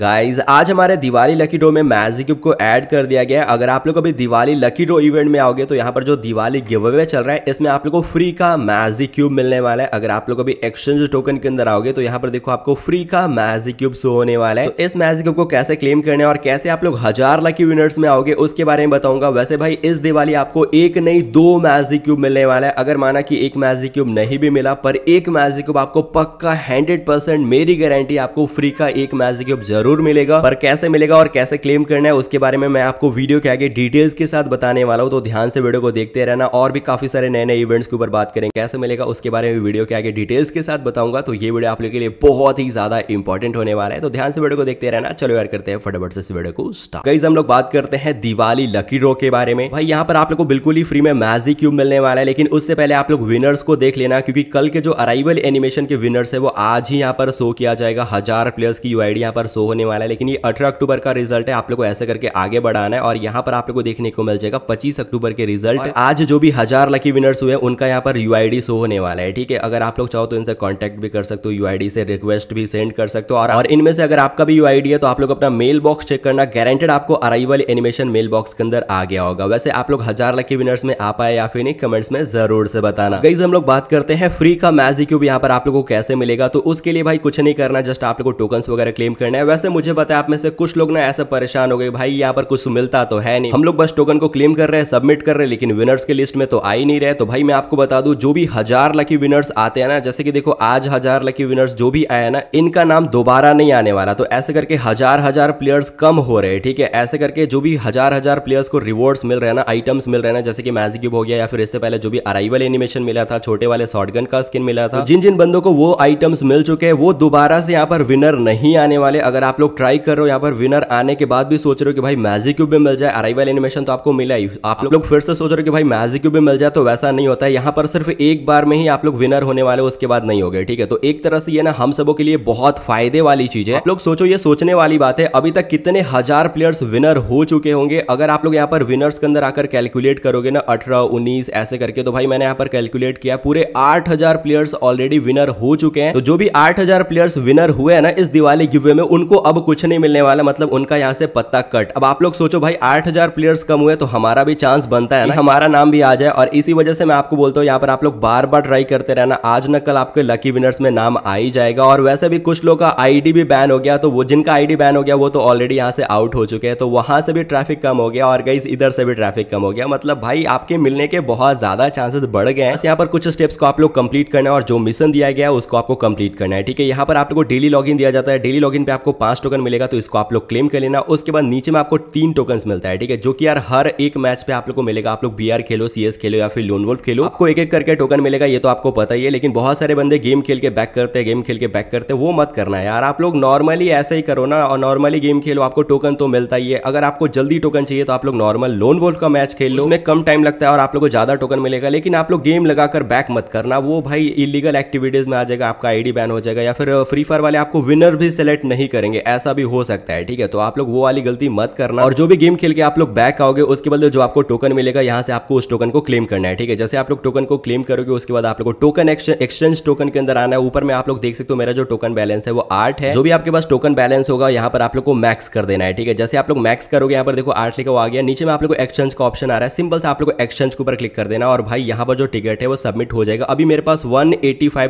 guys आज हमारे Diwali lucky draw में मैजिक क्यूब को ऐड कर दिया गया है अगर आप लोग अभी दिवाली लकी डो इवेंट में आओगे तो यहाँ पर जो दिवाली गिव अवे चल रहा है इसमें आप लोग को फ्री का मैजिक क्यूब मिलने वाला है अगर आप लोग अभी एक्सचेंज टोकन के अंदर आओगे तो यहाँ पर देखो आपको फ्री का मैजिक क्यूब शो होने वाला है तो इस मैजिक क्यूब को कैसे क्लेम करने और कैसे आप लोग हजार लकी विनर्स में आओगे उसके बारे में बताऊंगा वैसे भाई इस दिवाली आपको एक नहीं दो मैजिक क्यूब मिलने वाला है अगर माना की एक मैजिक क्यूब नहीं भी मिला पर एक मैजिक क्यूब आपको पक्का हंड्रेड मेरी गारंटी आपको फ्री का एक मैजिक क्यूब जरूर जरूर मिलेगा पर कैसे मिलेगा और कैसे क्लेम करना है उसके बारे में मैं आपको वीडियो के आगे डिटेल्स के साथ बताने वाला हूँ तो ध्यान से वीडियो को देखते रहना और भी काफी सारे नए नए इवेंट्स के ऊपर बात करेंगे कैसे मिलेगा उसके बारे में वीडियो के आगे डिटेल्स के साथ बताऊंगा तो ये वीडियो आप लोग के लिए बहुत ही ज्यादा इंपॉर्टेंट होने वाला है तो ध्यान से वीडियो को देखते रहना चलो यार करते हैं फटाफट से वीडियो को स्टार्ट गाइस हम लोग बात करते हैं दिवाली लकी ड्रॉ के बारे में भाई यहाँ पर आप लोग को बिल्कुल ही फ्री में मैजिक क्यूब मिलने वाला है लेकिन उससे पहले आप लोग विनर्स को देख लेना क्योंकि कल के जो अराइवल एनिमेशन के विनर्स है वो आज ही यहाँ पर शो किया जाएगा हजार प्लेयर्स की यू यहाँ पर शो होने वाला है लेकिन ये अठारह अक्टूबर का रिजल्ट है आप लोग को ऐसे करके आगे बढ़ाना है और यहाँ पर आप लोग को देखने को मिल जाएगा पच्चीस अक्टूबर के रिजल्ट आज जो भी हजार लकी विनर्स हुए उनका यहाँ पर यू शो होने वाला है ठीक है अगर आप लोग चाहो तो इनसे कॉन्टेक्ट भी कर सकते हो यू से रिक्वेस्ट भी सेंड कर सकते हो और इनमें से अगर आपका भी यू है तो आप लोग अपना मेल बॉक्स चेक करना गारंटेड आपको अराइवल एनिमेशन मेल बॉक्स के अंदर आ गया होगा वैसे आप लोग हजार लकी विनर्स में आ पाए या फिर नहीं कमेंट्स में जरूर से बताना गई हम लोग बात करते हैं फ्री का मैजिक्यूब यहाँ पर आप लोग को कैसे मिलेगा तो उसके लिए भाई कुछ नहीं करना जस्ट आप लोग को टोकन वगैरह क्लेम करना है वैसे से मुझे बताया आप में से कुछ लोग ना ऐसे परेशान हो गए भाई यहाँ पर कुछ मिलता तो है नहीं हम लोग बस टोकन को क्लेम कर रहे हैं सबमिट कर रहे हैं लेकिन विनर्स के लिस्ट में तो आ ही नहीं रहे तो भाई मैं आपको बता दू जो भी हजार लकी विनर्स आते हैं ना जैसे कि देखो आज हजार लकी विनर्स जो भी आया ना इनका नाम दोबारा नहीं आने वाला तो ऐसे करके हजार हजार प्लेयर्स कम हो रहे हैं ठीक है ऐसे करके जो भी हजार हजार प्लेयर्स को रिवॉर्ड्स मिल रहे हैं ना आइटम्स मिल रहे हैं ना जैसे कि मैजिक्यूब हो गया या फिर इससे पहले जो भी अराइवल एनिमेशन मिला था छोटे वाले शॉर्टगन का स्किन मिला था जिन जिन बंदों को वो आइटम्स मिल चुके हैं वो दोबारा से यहाँ पर विनर नहीं आने वाले अगर आप आप लोग ट्राई कर रहे हो यहाँ पर विनर आने के बाद भी सोच रहे हो कि भाई मैजिक क्यूब भी मिल जाए अराइवल एनिमेशन तो आपको मिला ही आप लोग फिर से सोच रहे हो कि भाई मैजिक क्यूब भी मिल जाए तो वैसा नहीं होता है यहाँ पर सिर्फ एक बार में ही आप लोग विनर होने वाले उसके बाद नहीं हो गए ठीक है तो एक तरह से ये ना हम सबों के लिए बहुत फायदे वाली चीज है आप लोग सोचो ये सोचने वाली बात है अभी तक कितने हजार प्लेयर्स विनर हो चुके होंगे अगर आप लोग यहाँ पर विनर्स के अंदर आकर कैलकुलेट करोगे ना अठारह उन्नीस ऐसे करके तो भाई मैंने यहाँ पर कैलकुलेट किया पूरे आठ प्लेयर्स ऑलरेडी विनर हो चुके हैं तो जो भी आठ प्लेयर्स विनर हुए हैं ना इस दिवाली गिवे में उनको अब कुछ नहीं मिलने वाला मतलब उनका यहाँ से पत्ता कट अब आप लोग सोचो भाई आठ प्लेयर्स कम हुए तो हमारा भी चांस बनता है ना हमारा नाम भी आ जाए और इसी वजह से मैं आपको बोलता हूँ यहाँ पर आप लोग बार बार ट्राई करते रहना आज न कल आपके लकी विनर्स में नाम आ ही जाएगा और वैसे भी कुछ लोग का आईडी भी बैन हो गया तो वो जिनका आईडी बैन हो गया वो तो ऑलरेडी यहाँ से आउट हो चुके हैं तो वहां से भी ट्रैफिक कम हो गया और गई इधर से भी ट्रैफिक कम हो गया मतलब भाई आपके मिलने के बहुत ज्यादा चांसेस बढ़ गए हैं यहाँ पर कुछ स्टेप्स को आप लोग कंप्लीट करना है और जो मिशन दिया गया है उसको आपको कंप्लीट करना है ठीक है यहाँ पर आपको डेली लॉग दिया जाता है डेली लॉग पे आपको पांच पांच टोकन मिलेगा तो इसको आप लोग क्लेम कर लेना उसके बाद नीचे में आपको तीन टोकन मिलता है ठीक है जो कि यार हर एक मैच पे आप लोग को मिलेगा आप लोग बी खेलो सी खेलो या फिर लोन वोल्फ खेलो आपको एक एक करके टोकन मिलेगा ये तो आपको पता ही है लेकिन बहुत सारे बंदे गेम खेल के बैक करते हैं गेम खेल के बैक करते हैं वो मत करना है यार आप लोग नॉर्मली ऐसा ही करो ना और नॉर्मली गेम खेलो आपको टोकन तो मिलता ही है अगर आपको जल्दी टोकन चाहिए तो आप लोग नॉर्मल लोन वोल्फ का मैच खेल लो उसमें कम टाइम लगता है और आप लोग को ज्यादा टोकन मिलेगा लेकिन आप लोग गेम लगाकर बैक मत करना वो भाई इलीगल एक्टिविटीज में आ जाएगा आपका आईडी बैन हो जाएगा या फिर फ्री फायर वाले आपको विनर भी सिलेक्ट नहीं करेंगे ऐसा भी हो सकता है ठीक है तो आप लोग वो वाली गलती मत करना और जो भी गेम खेल के आप लोग बैक आओगे उसके बाद जो आपको टोकन मिलेगा यहाँ से आपको उस टोकन को क्लेम करना है ठीक है जैसे आप लोग टोकन को क्लेम करोगे उसके बाद आप लोग टोकन एक्सचेंज टोकन के अंदर आना है ऊपर में आप लोग देख सकते हो मेरा जो टोकन बैलेंस है वो आठ है जो भी आपके पास टोकन बैलेंस होगा यहाँ पर आप लोग को मैक्स कर देना है ठीक है जैसे आप लोग मैक्स करोगे यहाँ पर देखो आठ लिखा आ गया नीचे में आप लोग एक्सचेंज का ऑप्शन आ रहा है सिंपल से आप लोग एक्सचेंज के ऊपर क्लिक कर देना और भाई यहाँ पर जो टिकट है वो सबमिट हो जाएगा अभी मेरे पास वन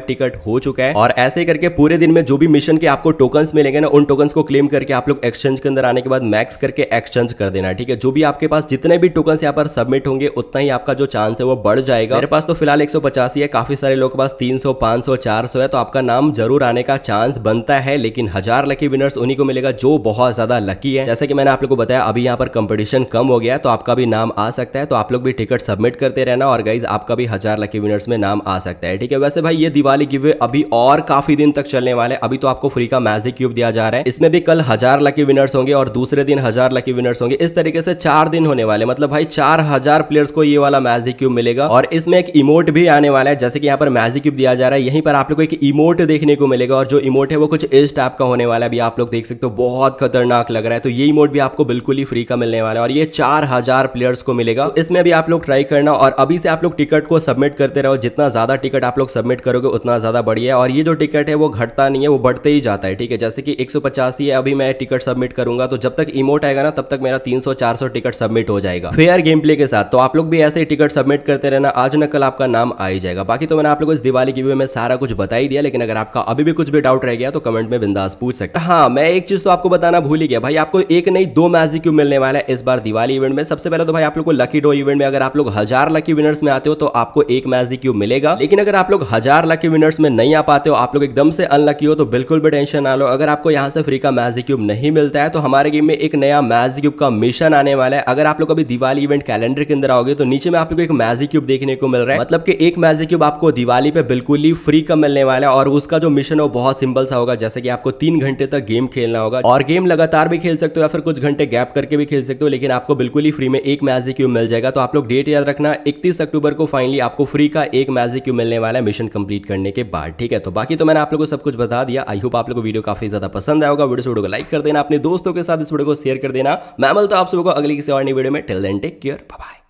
टिकट हो चुका है और ऐसे करके पूरे दिन में जो भी मिशन के आपको टोकन मिलेंगे ना उन टोकन्स को क्लेम करके आप लोग एक्सचेंज के अंदर आने के बाद मैक्स करके एक्सचेंज कर देना ठीक है जो भी आपके पास जितने भी टोकन्स यहाँ पर सबमिट होंगे उतना ही आपका जो चांस है वो बढ़ जाएगा मेरे पास तो फिलहाल एक ही है काफी सारे लोग के पास तीन सौ है तो आपका नाम जरूर आने का चांस बनता है लेकिन हजार लकी विनर्स उन्हीं को मिलेगा जो बहुत ज्यादा लकी है जैसे कि मैंने आप लोग को बताया अभी यहाँ पर कंपटीशन कम हो गया तो आपका भी नाम आ सकता है तो आप लोग भी टिकट सबमिट करते रहना और गाइज आपका भी हजार लकी विनर्स में नाम आ सकता है ठीक है वैसे भाई ये दिवाली गिवे अभी और काफी दिन तक चलने वाले अभी तो आपको फ्री का मैजिक क्यूब दिया जा रहा है इसमें भी कल हजार लकी विनर्स होंगे और दूसरे दिन हजार लकी विनर्स होंगे इस तरीके से चार दिन होने वाले मतलब भाई चार हजार प्लेयर्स को ये वाला मैजिक क्यूब मिलेगा और इसमें एक इमोट भी आने वाला है जैसे कि यहाँ पर मैजिक क्यूब दिया जा रहा है यहीं पर आप लोग एक इमोट देखने को मिलेगा और जो इमोट है वो कुछ इस टाइप का होने वाला है आप लोग देख सकते हो बहुत खतरनाक लग रहा है तो ये इमोट भी आपको बिल्कुल ही फ्री का मिलने वाला है और ये चार हजार प्लेयर्स को मिलेगा तो इसमें भी आप लोग ट्राई करना और अभी से आप लोग टिकट को सबमिट करते रहो जितना ज्यादा टिकट आप लोग सबमिट करोगे उतना ज्यादा बढ़िया और ये जो टिकट है वो घटता नहीं है वो बढ़ते ही जाता है ठीक है जैसे कि एक पचासी है अभी मैं टिकट सबमिट करूंगा तो जब तक इमोट आएगा ना तब तक मेरा 300 400 टिकट सबमिट हो जाएगा फेयर गेम प्ले के साथ तो आप लोग भी ऐसे ही टिकट सबमिट करते रहना आज न कल आपका नाम आ ही जाएगा बाकी तो मैंने आप लोग इस दिवाली की में सारा कुछ बता ही दिया लेकिन अगर आपका अभी भी कुछ भी डाउट रह गया तो कमेंट में बिंदास पूछ सकते हाँ मैं एक चीज तो आपको बताना भूल ही गया भाई आपको एक नहीं दो मैजिक क्यों मिलने वाला है इस बार दिवाली इवेंट में सबसे पहले तो भाई आप लोग को लकी डो इवेंट में अगर आप लोग हजार लकी विनर्स में आते हो तो आपको एक मैजिक क्यूब मिलेगा लेकिन अगर आप लोग हजार लकी विनर्स में नहीं आ पाते हो आप लोग एकदम से अनलकी हो तो बिल्कुल भी टेंशन ना लो अगर आपको यहाँ से फ्री का मैजिक क्यूब नहीं मिलता है तो हमारे गेम में एक नया मैजिक क्यूब का मिशन आने वाला है अगर आप लोग अभी दिवाली इवेंट कैलेंडर के अंदर आओगे तो नीचे में आप लोग एक मैजिक क्यूब देखने को मिल रहा है मतलब कि एक मैजिक क्यूब आपको दिवाली पे बिल्कुल ही फ्री का मिलने वाला है और उसका जो मिशन है वो बहुत सिंपल सा होगा जैसे कि आपको तीन घंटे तक गेम खेलना होगा और गेम लगातार भी खेल सकते हो या फिर कुछ घंटे गैप करके भी खेल सकते हो लेकिन आपको बिल्कुल ही फ्री में एक मैजिक क्यूब मिल जाएगा तो आप लोग डेट याद रखना इकतीस अक्टूबर को फाइनली आपको फ्री का एक मैजिक क्यूब मिलने वाला है मिशन कंप्लीट करने के बाद ठीक है तो बाकी तो मैंने आप लोगों को सब कुछ बता दिया आई होप आप लोग को वीडियो काफी ज्यादा पसंद आया होगा वीडियो वीडियो को लाइक कर देना अपने दोस्तों के साथ इस वीडियो को शेयर कर देना मैं मिलता आप सबको अगली किसी और नई वीडियो में till then take care bye